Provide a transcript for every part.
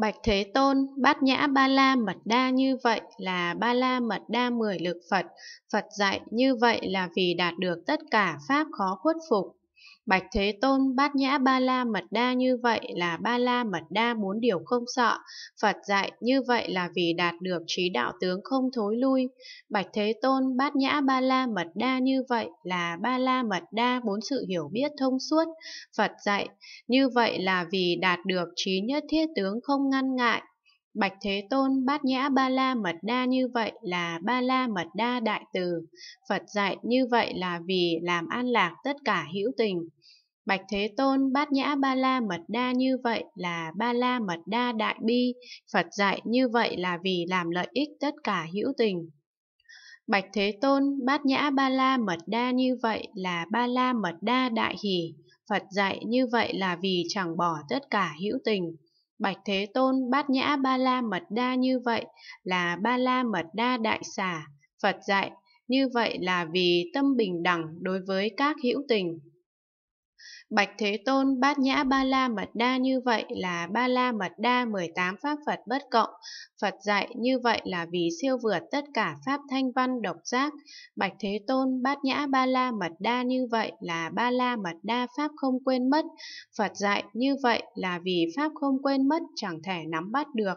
Bạch Thế Tôn, bát nhã ba la mật đa như vậy là ba la mật đa mười lực Phật. Phật dạy như vậy là vì đạt được tất cả pháp khó khuất phục. Bạch Thế Tôn bát nhã ba la mật đa như vậy là ba la mật đa bốn điều không sợ, Phật dạy như vậy là vì đạt được trí đạo tướng không thối lui. Bạch Thế Tôn bát nhã ba la mật đa như vậy là ba la mật đa bốn sự hiểu biết thông suốt, Phật dạy như vậy là vì đạt được trí nhất thiết tướng không ngăn ngại. Bạch Thế Tôn bát nhã ba la mật đa như vậy là ba la mật đa đại từ. Phật dạy như vậy là vì làm an lạc tất cả hữu tình. Bạch Thế Tôn bát nhã ba la mật đa như vậy là ba la mật đa đại bi. Phật dạy như vậy là vì làm lợi ích tất cả hữu tình. Bạch Thế Tôn bát nhã ba la mật đa như vậy là ba la mật đa đại hỷ. Phật dạy như vậy là vì chẳng bỏ tất cả hữu tình. Bạch Thế Tôn bát nhã ba la mật đa như vậy là ba la mật đa đại xả, Phật dạy, như vậy là vì tâm bình đẳng đối với các hữu tình. Bạch Thế Tôn bát nhã ba la mật đa như vậy là ba la mật đa 18 pháp Phật bất cộng. Phật dạy như vậy là vì siêu vượt tất cả pháp thanh văn độc giác. Bạch Thế Tôn bát nhã ba la mật đa như vậy là ba la mật đa pháp không quên mất. Phật dạy như vậy là vì pháp không quên mất chẳng thể nắm bắt được.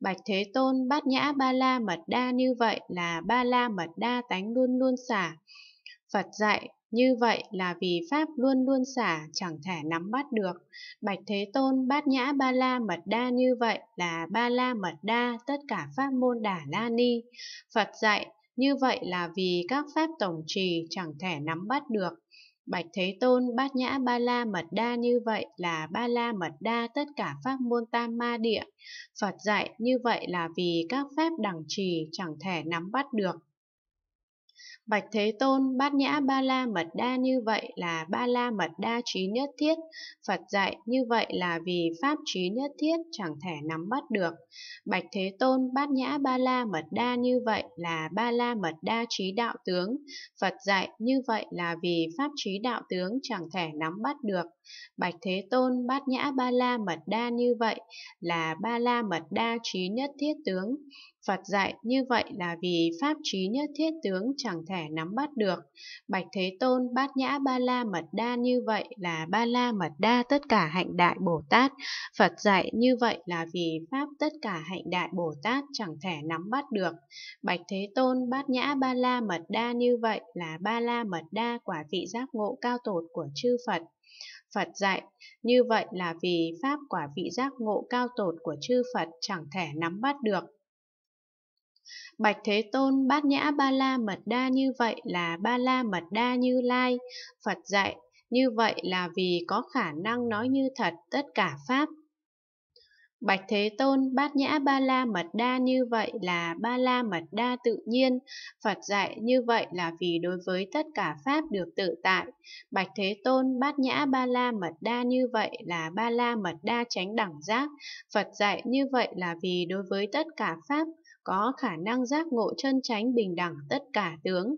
Bạch Thế Tôn bát nhã ba la mật đa như vậy là ba la mật đa tánh luôn luôn xả. Phật dạy như vậy là vì Pháp luôn luôn xả, chẳng thể nắm bắt được. Bạch Thế Tôn bát nhã ba la mật đa như vậy là ba la mật đa tất cả pháp môn đà la ni. Phật dạy, như vậy là vì các pháp tổng trì chẳng thể nắm bắt được. Bạch Thế Tôn bát nhã ba la mật đa như vậy là ba la mật đa tất cả pháp môn tam ma địa. Phật dạy như vậy là vì các pháp đẳng trì chẳng thể nắm bắt được. Bạch Thế Tôn bát nhã ba la mật đa như vậy là ba la mật đa trí nhất thiết, Phật dạy như vậy là vì pháp trí nhất thiết chẳng thể nắm bắt được. Bạch Thế Tôn bát nhã ba la mật đa như vậy là ba la mật đa trí đạo tướng, Phật dạy như vậy là vì pháp trí đạo tướng chẳng thể nắm bắt được. Bạch Thế Tôn bát nhã ba la mật đa như vậy là ba la mật đa trí nhất thiết tướng, Phật dạy như vậy là vì pháp trí nhất thiết tướng chẳng thể nắm bắt được. Bạch Thế Tôn bát nhã ba la mật đa như vậy là ba la mật đa tất cả hạnh đại Bồ Tát. Phật dạy như vậy là vì pháp tất cả hạnh đại Bồ Tát chẳng thể nắm bắt được. Bạch Thế Tôn bát nhã ba la mật đa như vậy là ba la mật đa quả vị giác ngộ cao tột của chư Phật. Phật dạy, như vậy là vì pháp quả vị giác ngộ cao tột của chư Phật chẳng thể nắm bắt được. Bạch Thế Tôn bát nhã ba la mật đa như vậy là ba la mật đa như lai. Phật dạy, như vậy là vì có khả năng nói như thật tất cả Pháp Bạch Thế Tôn bát nhã ba la mật đa như vậy là ba la mật đa tự nhiên, Phật dạy như vậy là vì đối với tất cả Pháp được tự tại. Bạch Thế Tôn bát nhã ba la mật đa như vậy là ba la mật đa tránh đẳng giác, Phật dạy như vậy là vì đối với tất cả Pháp có khả năng giác ngộ chân tránh bình đẳng tất cả tướng.